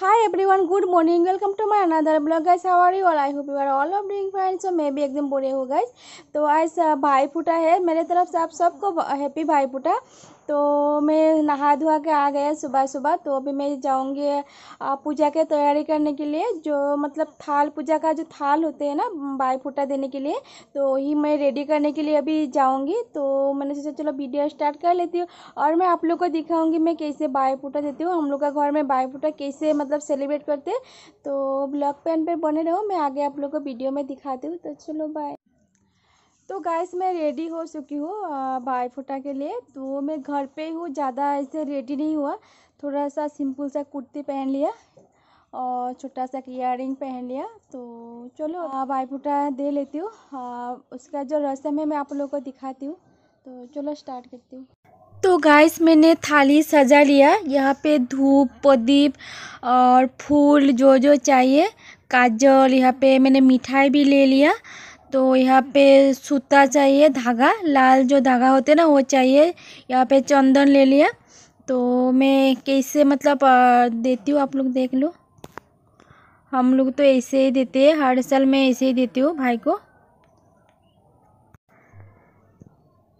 high everyone good welcome welcome to my blog guys how are are all I hope you are all of doing fine so मैं भी एकदम बुरे हो guys तो आज भाई फूटा है मेरे तरफ से आप सबको हैप्पी भाई फूटा तो मैं नहा धुआ के आ गया सुबह सुबह तो अभी मैं जाऊंगी पूजा के तैयारी करने के लिए जो मतलब थाल पूजा का जो थाल होते हैं ना भाई फूटा देने के लिए तो वही मैं रेडी करने के लिए अभी जाऊंगी तो मैंने सोचा चलो वीडियो स्टार्ट कर लेती हूँ और मैं आप लोग को दिखाऊंगी मैं कैसे भाई फूटा देती हूँ हम लोग का घर में भाई फूटा कैसे मतलब मतलब सेलिब्रेट करते तो ब्लॉग पेन पे बने रहो मैं आगे आप लोग को वीडियो में दिखाती हूँ तो चलो बाय तो गाइस मैं रेडी हो चुकी हूँ बाय फोटा के लिए तो मैं घर पे हूँ ज़्यादा ऐसे रेडी नहीं हुआ थोड़ा सा सिंपल सा कुर्ती पहन लिया और छोटा सा इयर पहन लिया तो चलो भाई फोटा दे लेती हूँ उसका जो रस्म है मैं आप लोगों को दिखाती हूँ तो चलो स्टार्ट करती हूँ तो गैस मैंने थाली सजा लिया यहाँ पे धूप प्रदीप और फूल जो जो चाहिए काजल यहाँ पे मैंने मिठाई भी ले लिया तो यहाँ पे सूता चाहिए धागा लाल जो धागा होते ना वो चाहिए यहाँ पे चंदन ले लिया तो मैं कैसे मतलब देती हूँ आप लोग देख लो हम लोग तो ऐसे ही देते हैं हर साल मैं ऐसे ही देती हूँ भाई को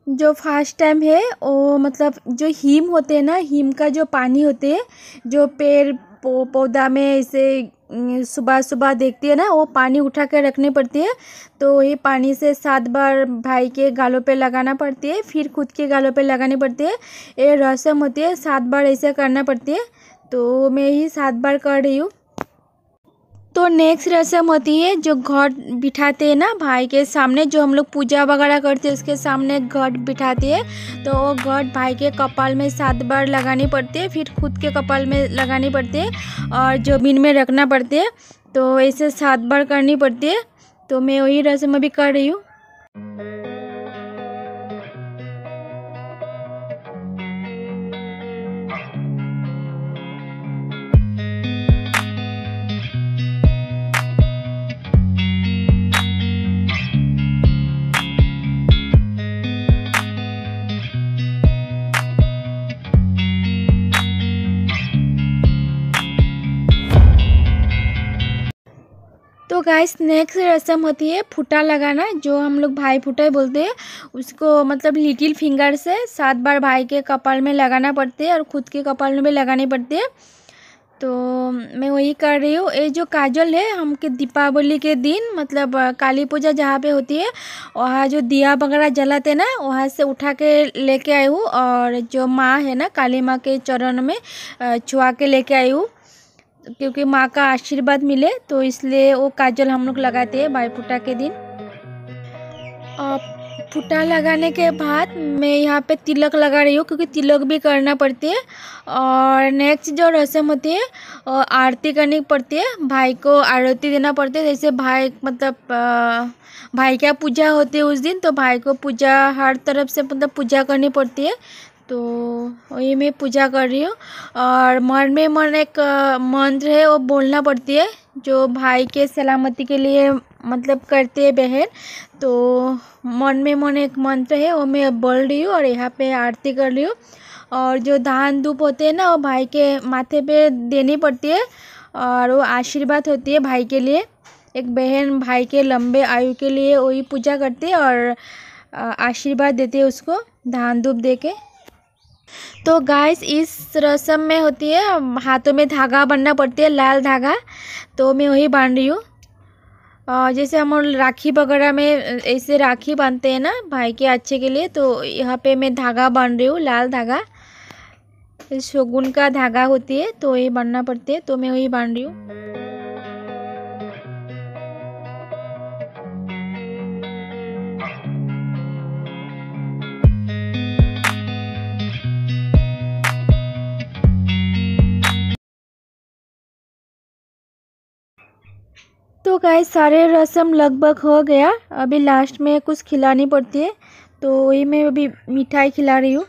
जो फर्स्ट टाइम है वो मतलब जो हीम होते हैं ना हीम का जो पानी होते हैं जो पेड़ पौधा में इसे सुबह सुबह देखती है ना वो पानी उठा कर रखने पड़ती है तो ये पानी से सात बार भाई के गालों पे लगाना पड़ती है फिर खुद के गालों पे लगानी पड़ती है ये रसम होती है सात बार ऐसे करना पड़ती है तो मैं ही सात बार कर रही हूँ तो नेक्स्ट रस्म होती है जो घट बिठाते हैं ना भाई के सामने जो हम लोग पूजा वगैरह करते हैं उसके सामने घट बिठाते हैं तो वो घट भाई के कपाल में सात बार लगानी पड़ती है फिर खुद के कपाल में लगानी पड़ती है और जमीन में रखना पड़ती है तो ऐसे सात बार करनी पड़ती है तो मैं वही रस्म अभी कर रही हूँ गाइस नेक्स्ट रस्म होती है फुटा लगाना जो हम लोग भाई फुटा बोलते हैं उसको मतलब लिटिल फिंगर से सात बार भाई के कपाल में लगाना पड़ते हैं और खुद के कपाल में भी लगाने पड़ते हैं तो मैं वही कर रही हूँ ये जो काजल है हम के दीपावली के दिन मतलब काली पूजा जहाँ पे होती है वहाँ जो दिया वगैरह जलाते ना वहाँ से उठा के लेके आई हूँ और जो माँ है ना काली माँ के चरण में छुआ के लेके आई हूँ क्योंकि माँ का आशीर्वाद मिले तो इसलिए वो काजल हम लोग लगाते हैं भाई फुटा के दिन और फुटा लगाने के बाद मैं यहाँ पे तिलक लगा रही हूँ क्योंकि तिलक भी करना पड़ती है और नेक्स्ट जो रस्म होती है आरती करनी पड़ती है भाई को आरती देना पड़ती है जैसे भाई मतलब भाई का पूजा होती है उस दिन तो भाई को पूजा हर तरफ से मतलब पूजा करनी पड़ती है तो ये मैं पूजा कर रही हूँ और मन में मन एक मंत्र है वो बोलना पड़ती है जो भाई के सलामती के लिए मतलब करते हैं बहन तो मन में मन एक मंत्र है वो मैं बोल रही हूँ और यहाँ पे आरती कर रही हूँ और जो धान धूप होते हैं ना वो भाई के माथे पे देनी पड़ती है और वो आशीर्वाद होती है भाई के लिए एक बहन भाई के लंबे आयु के लिए वही पूजा करती है और आशीर्वाद देते है उसको धान धूप दे के तो गाइस इस रस्म में होती है हाथों में धागा बनना पड़ती है लाल धागा तो मैं वही बांध रही हूँ जैसे हम राखी वगैरह में ऐसे राखी बांधते हैं ना भाई के अच्छे के लिए तो यहाँ पे मैं धागा बांध रही हूँ लाल धागा शोगुन का धागा होती है तो वही बांधना पड़ती है तो मैं वही बांध रही हूँ गाय तो सारे रसम लगभग हो गया अभी लास्ट में कुछ खिलानी पड़ती है तो वही मैं अभी मिठाई खिला रही हूँ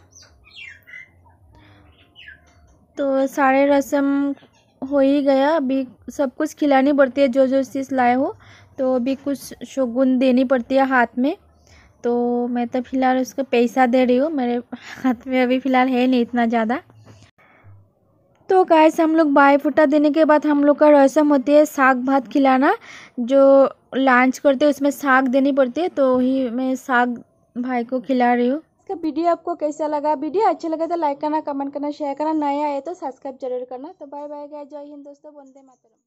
तो सारे रसम हो ही गया अभी सब कुछ खिलानी पड़ती है जो जो चीज़ लाए हो तो अभी कुछ शगुन देनी पड़ती है हाथ में तो मैं तो फ़िलहाल उसको पैसा दे रही हूँ मेरे हाथ में अभी फ़िलहाल है नहीं इतना ज़्यादा तो हम लोग बाय फुटा देने के बाद हम लोग का रसम होती है साग भात खिलाना जो लंच करते हैं उसमें साग देनी पड़ती है तो वही मैं साग भाई को खिला रही हूँ इसका वीडियो आपको कैसा लगा वीडियो अच्छा लगा तो लाइक करना कमेंट करना शेयर करना नया आए तो सब्सक्राइब जरूर करना तो बाय बाय गाय जय हिंद दोस्तों वंदे मातरम